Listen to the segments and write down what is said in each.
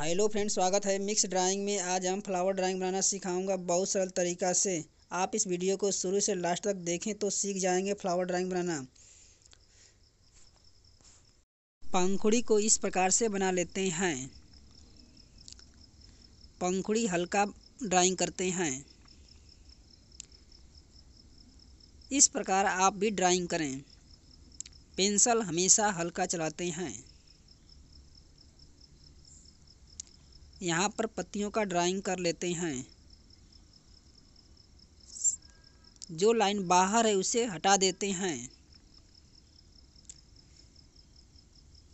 hello friends स्वागत है mix drawing में आज हम फ्लावर ड्राइंग बनाना सिखाऊंगा बहुत सरल तरीका से आप इस वीडियो को शुरू से लास्ट तक देखें तो सीख जाएंगे फ्लावर ड्राइंग बनाना पंखुड़ी को इस प्रकार से बना लेते हैं पंखुड़ी हल्का ड्राइंग करते हैं इस प्रकार आप भी ड्राइंग करें पेंसिल हमेशा हल्का चलाते हैं यहाँ पर पत्तियों का ड्राइंग कर लेते हैं जो लाइन बाहर है उसे हटा देते हैं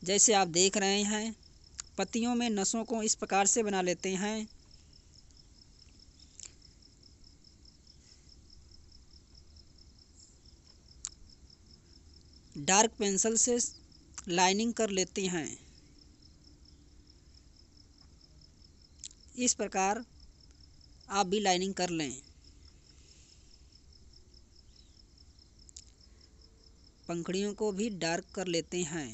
जैसे आप देख रहे हैं पत्तियों में नसों को इस प्रकार से बना लेते हैं डार्क पेंसिल से लाइनिंग कर लेते हैं इस प्रकार आप भी लाइनिंग कर लें पंखड़ियों को भी डार्क कर लेते हैं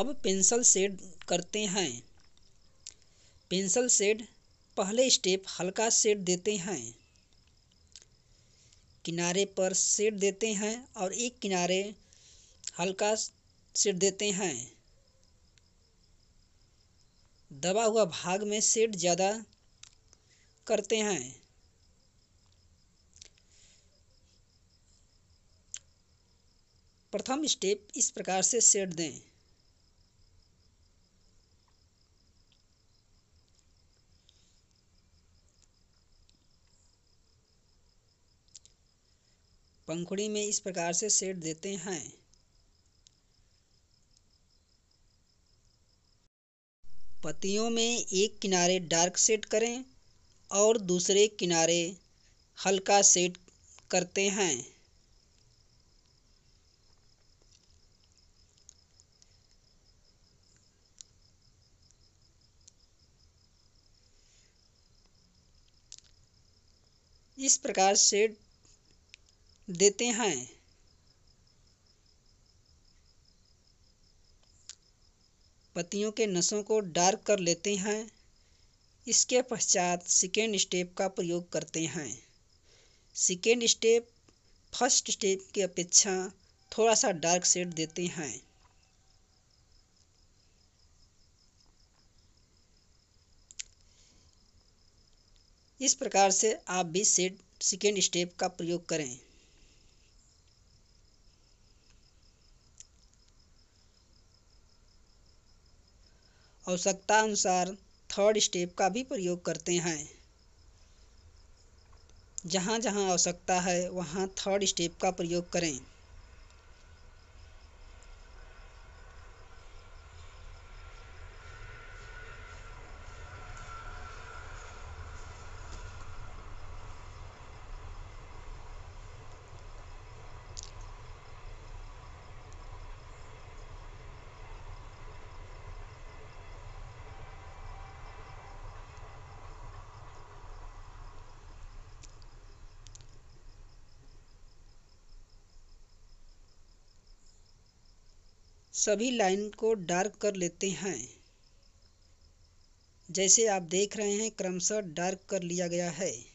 अब पेंसिल सेड करते हैं पेंसिल सेड पहले स्टेप हल्का सेड देते हैं किनारे पर शेड देते हैं और एक किनारे हल्का सेट देते हैं दबा हुआ भाग में सेट ज़्यादा करते हैं प्रथम स्टेप इस प्रकार से सेट दें पंखुड़ी में इस प्रकार से सेट देते हैं पत्तियों में एक किनारे डार्क सेट करें और दूसरे किनारे हल्का सेट करते हैं इस प्रकार सेट देते हैं पतियों के नसों को डार्क कर लेते हैं इसके पश्चात सेकेंड स्टेप का प्रयोग करते हैं सेकेंड स्टेप फर्स्ट स्टेप की अपेक्षा थोड़ा सा डार्क शेड देते हैं इस प्रकार से आप भी सेड सेकेंड स्टेप का प्रयोग करें आवश्यकता अनुसार थर्ड स्टेप का भी प्रयोग करते हैं जहाँ जहाँ आवश्यकता है वहाँ थर्ड स्टेप का प्रयोग करें सभी लाइन को डार्क कर लेते हैं जैसे आप देख रहे हैं क्रमशः डार्क कर लिया गया है